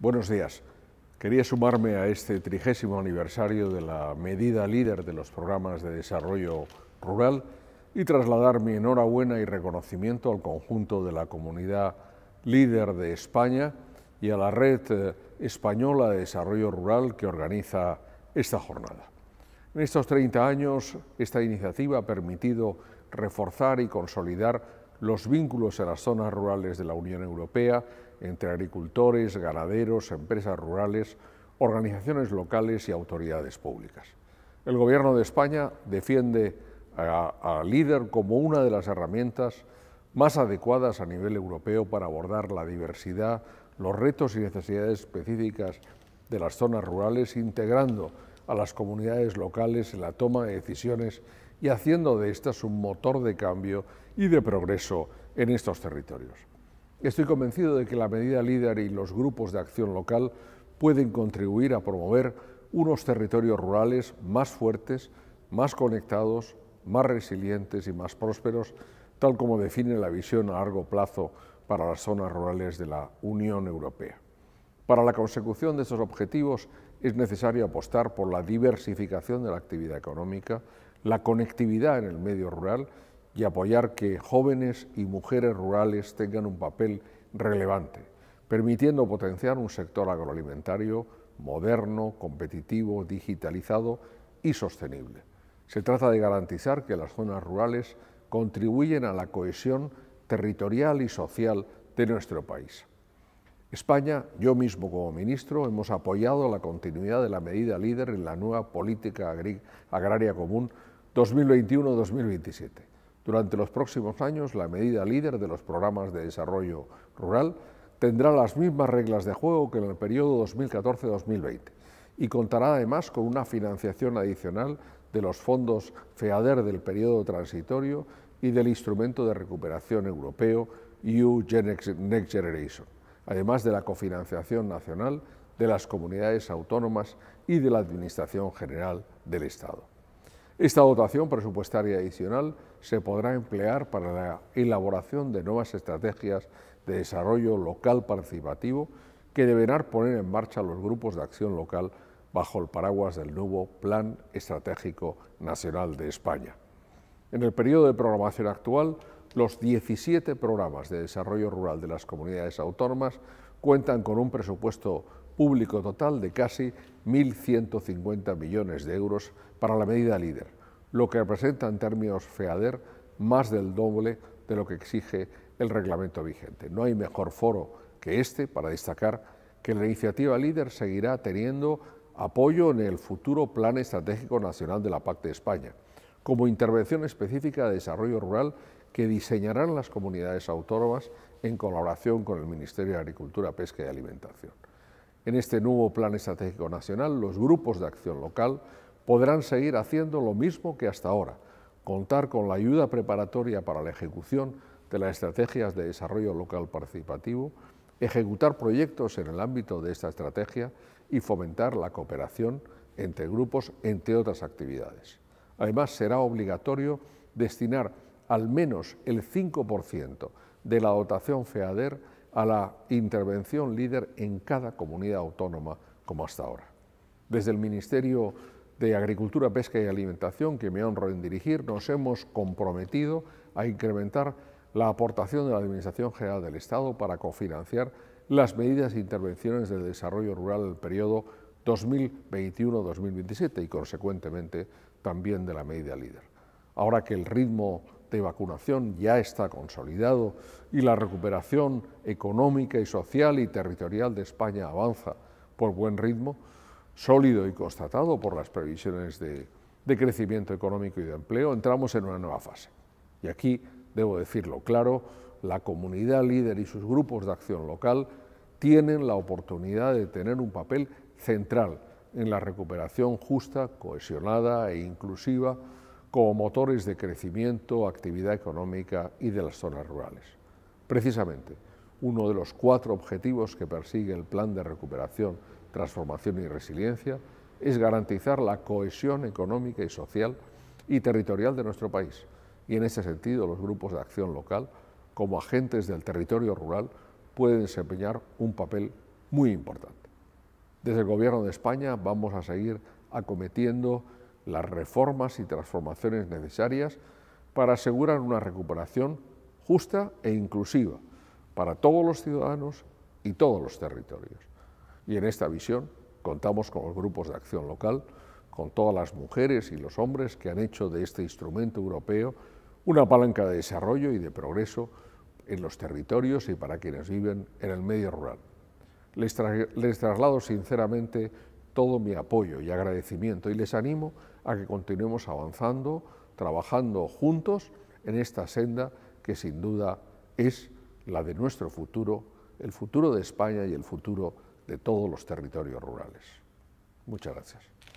Buenos días. Quería sumarme a este trigésimo aniversario de la medida líder de los programas de desarrollo rural y trasladar mi enhorabuena y reconocimiento al conjunto de la comunidad líder de España y a la Red eh, Española de Desarrollo Rural que organiza esta jornada. En estos 30 años, esta iniciativa ha permitido reforzar y consolidar los vínculos en las zonas rurales de la Unión Europea entre agricultores, ganaderos, empresas rurales, organizaciones locales y autoridades públicas. El Gobierno de España defiende al líder como una de las herramientas más adecuadas a nivel europeo para abordar la diversidad, los retos y necesidades específicas de las zonas rurales, integrando a las comunidades locales en la toma de decisiones y haciendo de estas un motor de cambio y de progreso en estos territorios. Estoy convencido de que la medida líder y los grupos de acción local pueden contribuir a promover unos territorios rurales más fuertes, más conectados, más resilientes y más prósperos, tal como define la visión a largo plazo para las zonas rurales de la Unión Europea. Para la consecución de esos objetivos es necesario apostar por la diversificación de la actividad económica, la conectividad en el medio rural y apoyar que jóvenes y mujeres rurales tengan un papel relevante, permitiendo potenciar un sector agroalimentario moderno, competitivo, digitalizado y sostenible. Se trata de garantizar que las zonas rurales contribuyen a la cohesión territorial y social de nuestro país. España, yo mismo como ministro, hemos apoyado la continuidad de la medida líder en la nueva política agraria común 2021-2027 durante los próximos años, la medida líder de los programas de desarrollo rural tendrá las mismas reglas de juego que en el periodo 2014-2020 y contará además con una financiación adicional de los fondos FEADER del periodo transitorio y del Instrumento de Recuperación Europeo EU Next Generation, además de la cofinanciación nacional de las comunidades autónomas y de la Administración General del Estado. Esta dotación presupuestaria adicional se podrá emplear para la elaboración de nuevas estrategias de desarrollo local participativo que deberán poner en marcha los grupos de acción local bajo el paraguas del nuevo Plan Estratégico Nacional de España. En el periodo de programación actual, los 17 programas de desarrollo rural de las comunidades autónomas cuentan con un presupuesto público total de casi 1.150 millones de euros para la medida líder, lo que representa en términos FEADER más del doble de lo que exige el reglamento vigente. No hay mejor foro que este para destacar que la iniciativa líder seguirá teniendo apoyo en el futuro Plan Estratégico Nacional de la PAC de España, como intervención específica de desarrollo rural que diseñarán las comunidades autónomas en colaboración con el Ministerio de Agricultura, Pesca y Alimentación. En este nuevo Plan Estratégico Nacional, los grupos de acción local podrán seguir haciendo lo mismo que hasta ahora, contar con la ayuda preparatoria para la ejecución de las estrategias de desarrollo local participativo, ejecutar proyectos en el ámbito de esta estrategia y fomentar la cooperación entre grupos, entre otras actividades. Además, será obligatorio destinar al menos el 5% de la dotación FEADER a la intervención líder en cada comunidad autónoma como hasta ahora. Desde el Ministerio de Agricultura, Pesca y Alimentación, que me honro en dirigir, nos hemos comprometido a incrementar la aportación de la Administración General del Estado para cofinanciar las medidas e intervenciones del desarrollo rural del periodo 2021-2027 y, consecuentemente, también de la medida líder. Ahora que el ritmo de vacunación ya está consolidado y la recuperación económica y social y territorial de España avanza por buen ritmo, sólido y constatado por las previsiones de, de crecimiento económico y de empleo, entramos en una nueva fase. Y aquí, debo decirlo claro, la comunidad líder y sus grupos de acción local tienen la oportunidad de tener un papel central en la recuperación justa, cohesionada e inclusiva como motores de crecimiento, actividad económica y de las zonas rurales. Precisamente, uno de los cuatro objetivos que persigue el Plan de Recuperación, Transformación y Resiliencia es garantizar la cohesión económica y social y territorial de nuestro país. Y en ese sentido, los grupos de acción local, como agentes del territorio rural, pueden desempeñar un papel muy importante. Desde el Gobierno de España vamos a seguir acometiendo las reformas y transformaciones necesarias para asegurar una recuperación justa e inclusiva para todos los ciudadanos y todos los territorios. Y en esta visión contamos con los grupos de acción local, con todas las mujeres y los hombres que han hecho de este instrumento europeo una palanca de desarrollo y de progreso en los territorios y para quienes viven en el medio rural. Les, traslado sinceramente todo mi apoyo y agradecimiento y les animo a que continuemos avanzando, trabajando juntos en esta senda que sin duda es la de nuestro futuro, el futuro de España y el futuro de todos los territorios rurales. Muchas gracias.